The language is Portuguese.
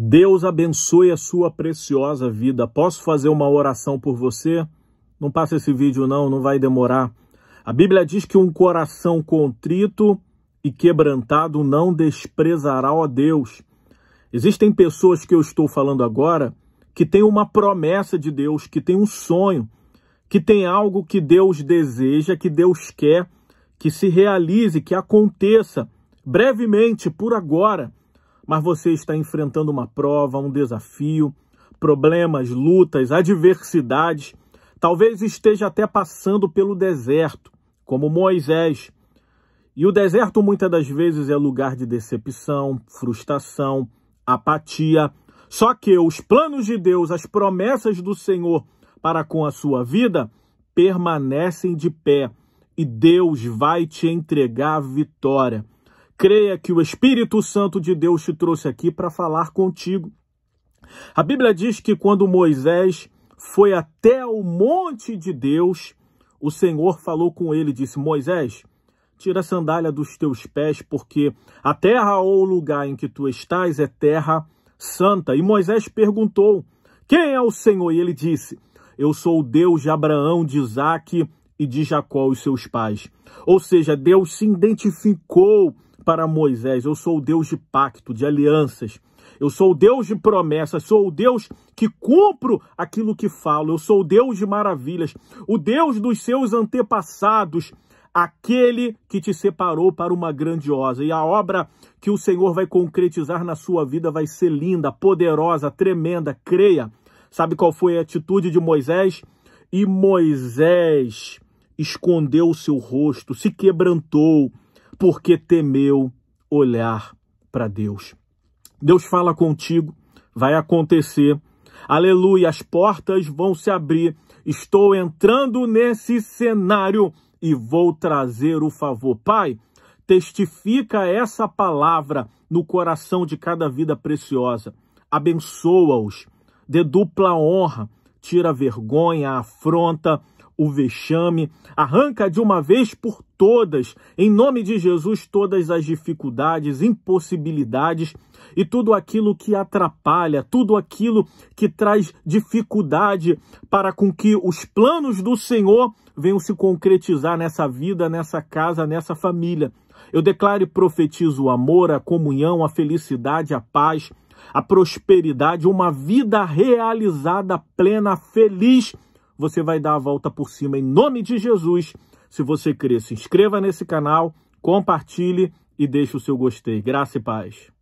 Deus abençoe a sua preciosa vida. Posso fazer uma oração por você? Não passa esse vídeo não, não vai demorar. A Bíblia diz que um coração contrito e quebrantado não desprezará a Deus. Existem pessoas que eu estou falando agora que têm uma promessa de Deus, que têm um sonho, que tem algo que Deus deseja, que Deus quer, que se realize, que aconteça brevemente, por agora mas você está enfrentando uma prova, um desafio, problemas, lutas, adversidades. Talvez esteja até passando pelo deserto, como Moisés. E o deserto muitas das vezes é lugar de decepção, frustração, apatia. Só que os planos de Deus, as promessas do Senhor para com a sua vida permanecem de pé e Deus vai te entregar a vitória. Creia que o Espírito Santo de Deus te trouxe aqui para falar contigo. A Bíblia diz que quando Moisés foi até o monte de Deus, o Senhor falou com ele e disse: Moisés, tira a sandália dos teus pés, porque a terra ou o lugar em que tu estás é terra santa. E Moisés perguntou: Quem é o Senhor? E ele disse: Eu sou o Deus de Abraão, de Isaque e de Jacó, os seus pais. Ou seja, Deus se identificou para Moisés: Eu sou o Deus de pacto, de alianças. Eu sou o Deus de promessas, sou o Deus que cumpro aquilo que falo. Eu sou o Deus de maravilhas, o Deus dos seus antepassados, aquele que te separou para uma grandiosa. E a obra que o Senhor vai concretizar na sua vida vai ser linda, poderosa, tremenda. Creia. Sabe qual foi a atitude de Moisés? E Moisés escondeu o seu rosto, se quebrantou porque temeu olhar para Deus. Deus fala contigo, vai acontecer. Aleluia, as portas vão se abrir. Estou entrando nesse cenário e vou trazer o favor. Pai, testifica essa palavra no coração de cada vida preciosa. Abençoa-os, dê dupla honra, tira vergonha, afronta, o vexame, arranca de uma vez por todas, em nome de Jesus, todas as dificuldades, impossibilidades e tudo aquilo que atrapalha, tudo aquilo que traz dificuldade para com que os planos do Senhor venham se concretizar nessa vida, nessa casa, nessa família. Eu declaro e profetizo o amor, a comunhão, a felicidade, a paz, a prosperidade, uma vida realizada, plena, feliz você vai dar a volta por cima em nome de Jesus. Se você crer, se inscreva nesse canal, compartilhe e deixe o seu gostei. Graça e paz.